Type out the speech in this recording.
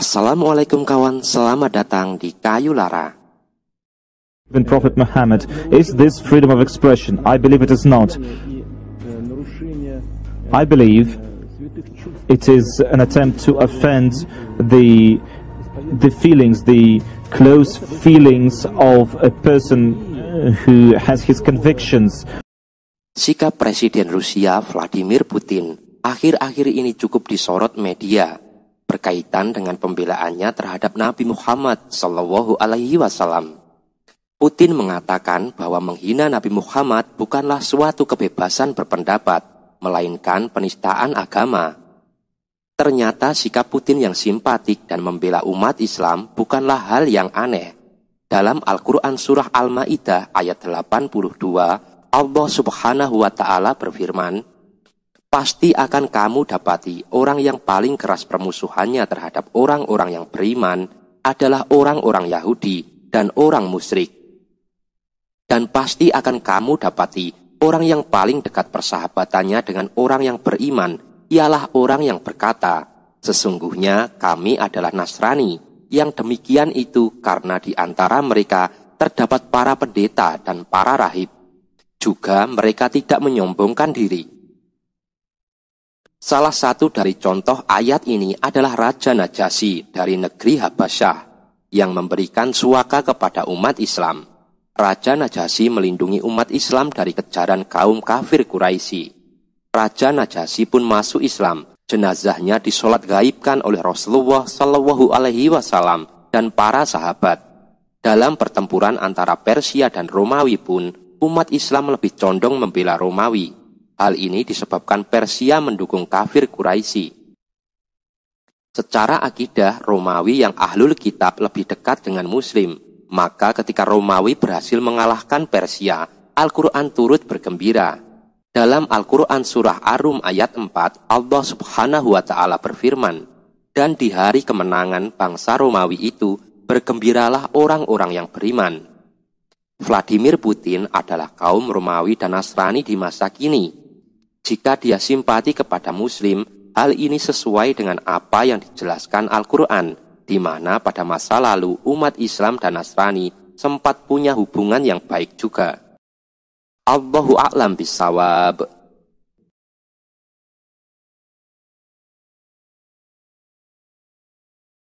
Assalamualaikum kawan, selamat datang di Kayu Lara. Even Prophet Muhammad, is this freedom of expression? I believe it is not. I believe it is an attempt to offend the the feelings, the close feelings of a person uh, who has his convictions. Sikap Presiden Rusia Vladimir Putin akhir-akhir ini cukup disorot media berkaitan dengan pembelaannya terhadap Nabi Muhammad Shallallahu Alaihi Wasallam. Putin mengatakan bahwa menghina Nabi Muhammad bukanlah suatu kebebasan berpendapat, melainkan penistaan agama. Ternyata sikap Putin yang simpatik dan membela umat Islam bukanlah hal yang aneh. Dalam Al-Quran Surah Al-Ma'idah ayat 82, Allah subhanahu wa ta'ala berfirman, pasti akan kamu dapati orang yang paling keras permusuhannya terhadap orang-orang yang beriman adalah orang-orang Yahudi dan orang musyrik. Dan pasti akan kamu dapati orang yang paling dekat persahabatannya dengan orang yang beriman ialah orang yang berkata, Sesungguhnya kami adalah Nasrani, yang demikian itu karena di antara mereka terdapat para pendeta dan para rahib. Juga mereka tidak menyombongkan diri, Salah satu dari contoh ayat ini adalah Raja Najasyi dari negeri Habasyah yang memberikan suaka kepada umat Islam. Raja Najasyi melindungi umat Islam dari kejaran kaum kafir Quraisy. Raja Najasyi pun masuk Islam. Jenazahnya disolat gaibkan oleh Rasulullah Shallallahu Alaihi Wasallam dan para sahabat. Dalam pertempuran antara Persia dan Romawi pun, umat Islam lebih condong membela Romawi Hal ini disebabkan Persia mendukung kafir Quraisy. Secara akidah, Romawi yang ahlul kitab lebih dekat dengan Muslim. Maka ketika Romawi berhasil mengalahkan Persia, Al-Quran turut bergembira. Dalam Al-Quran Surah Arum ayat 4, Allah subhanahu wa ta'ala berfirman, Dan di hari kemenangan bangsa Romawi itu, bergembiralah orang-orang yang beriman. Vladimir Putin adalah kaum Romawi dan Nasrani di masa kini, jika dia simpati kepada Muslim, hal ini sesuai dengan apa yang dijelaskan Al-Quran, di mana pada masa lalu umat Islam dan Nasrani sempat punya hubungan yang baik juga. Allahu a'lam bisawab.